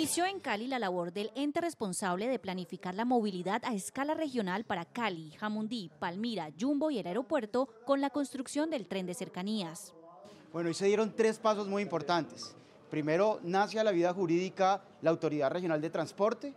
Inició en Cali la labor del ente responsable de planificar la movilidad a escala regional para Cali, Jamundí, Palmira, Jumbo y el aeropuerto con la construcción del tren de cercanías. Bueno, hoy se dieron tres pasos muy importantes. Primero, nace a la vida jurídica la Autoridad Regional de Transporte,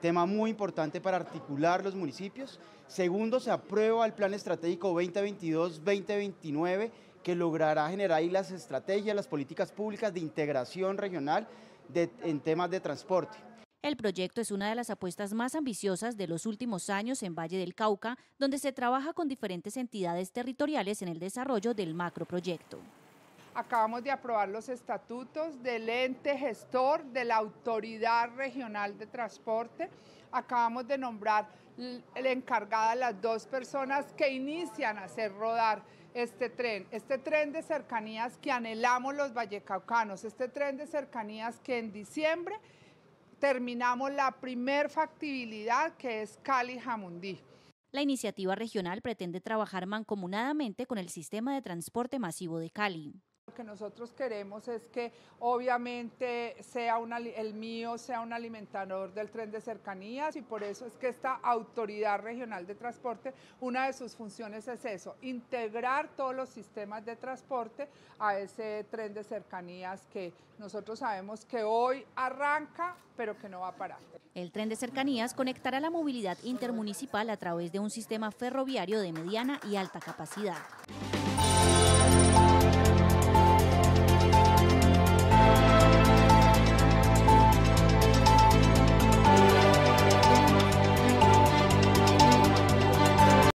tema muy importante para articular los municipios. Segundo, se aprueba el Plan Estratégico 2022-2029 que logrará generar ahí las estrategias, las políticas públicas de integración regional en temas de transporte. El proyecto es una de las apuestas más ambiciosas de los últimos años en Valle del Cauca, donde se trabaja con diferentes entidades territoriales en el desarrollo del macroproyecto. Acabamos de aprobar los estatutos del ente gestor de la Autoridad Regional de Transporte. Acabamos de nombrar la encargada las dos personas que inician a hacer rodar este tren, este tren de cercanías que anhelamos los vallecaucanos, este tren de cercanías que en diciembre terminamos la primer factibilidad que es Cali-Jamundí. La iniciativa regional pretende trabajar mancomunadamente con el sistema de transporte masivo de Cali. Lo que nosotros queremos es que obviamente sea el mío sea un alimentador del tren de cercanías y por eso es que esta autoridad regional de transporte, una de sus funciones es eso, integrar todos los sistemas de transporte a ese tren de cercanías que nosotros sabemos que hoy arranca pero que no va a parar. El tren de cercanías conectará la movilidad intermunicipal a través de un sistema ferroviario de mediana y alta capacidad.